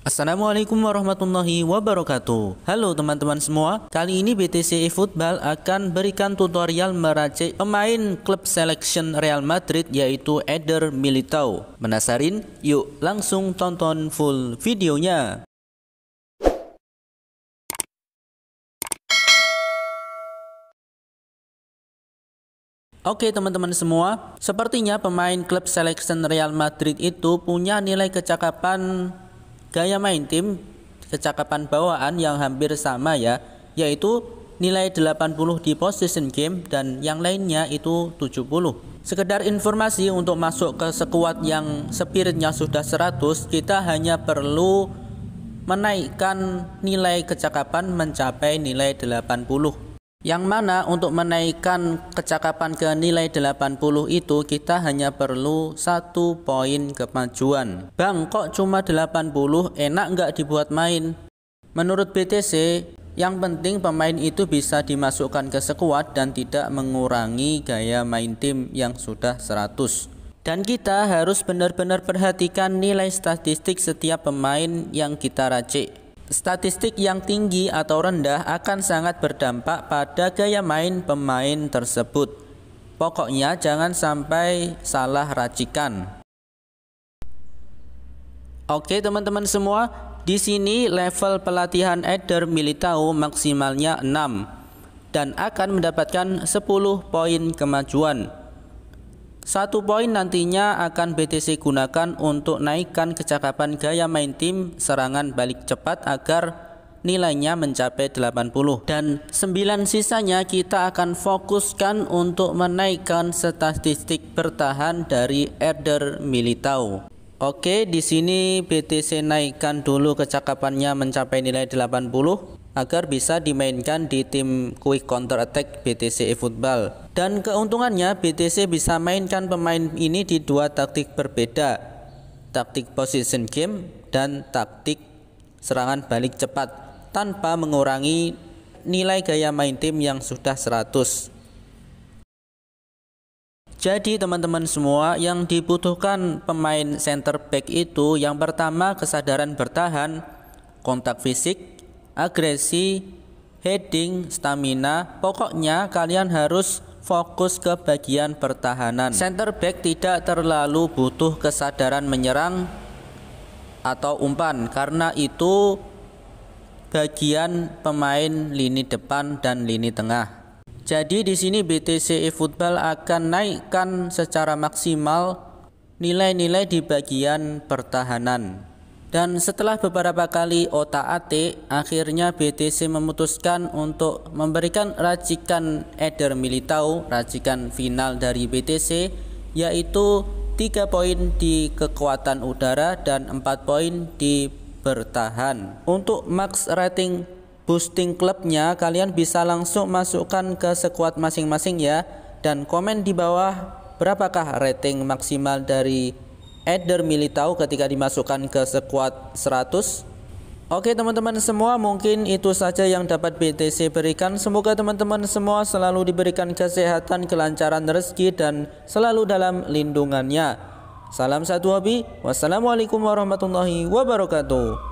Assalamualaikum warahmatullahi wabarakatuh Halo teman-teman semua Kali ini BTC Football akan berikan tutorial meracik pemain klub selection Real Madrid yaitu Eder Militao Penasarin? Yuk langsung tonton full videonya Oke teman-teman semua, sepertinya pemain klub selection Real Madrid itu punya nilai kecakapan Gaya main tim kecakapan bawaan yang hampir sama ya, yaitu nilai 80 di position game dan yang lainnya itu 70. Sekedar informasi untuk masuk ke sekuat yang spiritnya sudah 100, kita hanya perlu menaikkan nilai kecakapan mencapai nilai 80. Yang mana untuk menaikkan kecakapan ke nilai 80 itu kita hanya perlu satu poin kemajuan. Bang, kok cuma 80? Enak nggak dibuat main? Menurut BTC, yang penting pemain itu bisa dimasukkan ke sekuat dan tidak mengurangi gaya main tim yang sudah 100. Dan kita harus benar-benar perhatikan nilai statistik setiap pemain yang kita racik. Statistik yang tinggi atau rendah akan sangat berdampak pada gaya main pemain tersebut. Pokoknya jangan sampai salah racikan. Oke teman-teman semua, di sini level pelatihan Eder Militao maksimalnya 6 dan akan mendapatkan 10 poin kemajuan. Satu poin nantinya akan BTC gunakan untuk naikkan kecakapan gaya main tim serangan balik cepat agar nilainya mencapai 80 dan 9 sisanya kita akan fokuskan untuk menaikkan statistik bertahan dari Eder Militao. Oke, di sini BTC naikkan dulu kecakapannya mencapai nilai 80 agar bisa dimainkan di tim quick counter attack BTC football Dan keuntungannya BTC bisa mainkan pemain ini di dua taktik berbeda, taktik position game dan taktik serangan balik cepat tanpa mengurangi nilai gaya main tim yang sudah 100. Jadi teman-teman semua yang dibutuhkan pemain center back itu yang pertama kesadaran bertahan, kontak fisik, agresi, heading, stamina. Pokoknya kalian harus fokus ke bagian pertahanan. Center back tidak terlalu butuh kesadaran menyerang atau umpan karena itu bagian pemain lini depan dan lini tengah. Jadi di sini BTC Football akan naikkan secara maksimal nilai-nilai di bagian pertahanan. Dan setelah beberapa kali otak-atik, akhirnya BTC memutuskan untuk memberikan racikan Eder Militao, racikan final dari BTC, yaitu tiga poin di kekuatan udara dan empat poin di bertahan. Untuk max rating boosting klubnya, kalian bisa langsung masukkan ke sekuat masing-masing ya dan komen di bawah berapakah rating maksimal dari Eder Militao ketika dimasukkan ke skuad 100 Oke teman-teman semua mungkin itu saja yang dapat BTC berikan Semoga teman-teman semua selalu diberikan kesehatan, kelancaran rezeki dan selalu dalam lindungannya Salam satu hobi Wassalamualaikum warahmatullahi wabarakatuh